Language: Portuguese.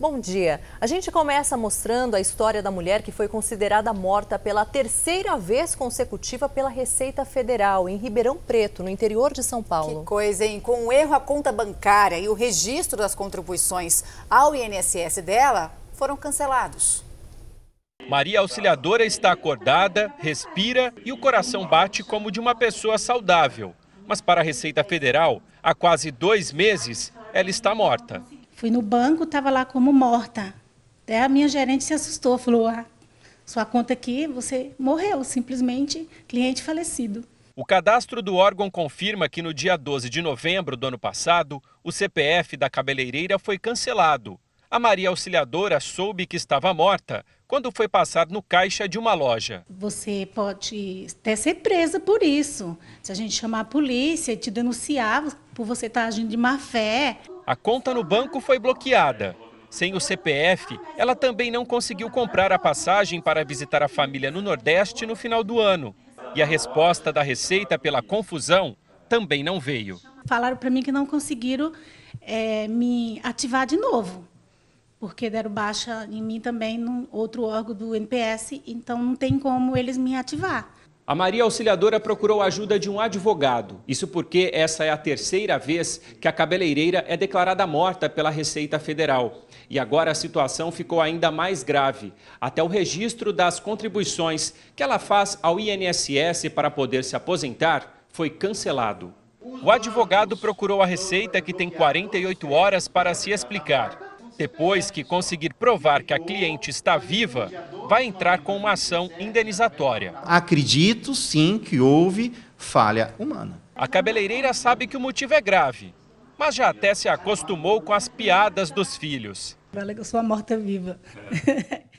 Bom dia. A gente começa mostrando a história da mulher que foi considerada morta pela terceira vez consecutiva pela Receita Federal, em Ribeirão Preto, no interior de São Paulo. Que coisa, hein? Com um erro à conta bancária e o registro das contribuições ao INSS dela foram cancelados. Maria Auxiliadora está acordada, respira e o coração bate como de uma pessoa saudável. Mas para a Receita Federal, há quase dois meses, ela está morta. Fui no banco, estava lá como morta. Até a minha gerente se assustou, falou: ah, sua conta aqui, você morreu, simplesmente cliente falecido. O cadastro do órgão confirma que no dia 12 de novembro do ano passado, o CPF da cabeleireira foi cancelado. A Maria Auxiliadora soube que estava morta quando foi passar no caixa de uma loja. Você pode até ser presa por isso. Se a gente chamar a polícia e te denunciar por você estar tá agindo de má fé. A conta no banco foi bloqueada. Sem o CPF, ela também não conseguiu comprar a passagem para visitar a família no Nordeste no final do ano. E a resposta da Receita pela confusão também não veio. Falaram para mim que não conseguiram é, me ativar de novo, porque deram baixa em mim também num outro órgão do NPS, então não tem como eles me ativar. A Maria Auxiliadora procurou a ajuda de um advogado. Isso porque essa é a terceira vez que a cabeleireira é declarada morta pela Receita Federal. E agora a situação ficou ainda mais grave. Até o registro das contribuições que ela faz ao INSS para poder se aposentar foi cancelado. O advogado procurou a Receita, que tem 48 horas para se explicar. Depois que conseguir provar que a cliente está viva, vai entrar com uma ação indenizatória. Acredito sim que houve falha humana. A cabeleireira sabe que o motivo é grave, mas já até se acostumou com as piadas dos filhos. Fala que eu sou a morta-viva.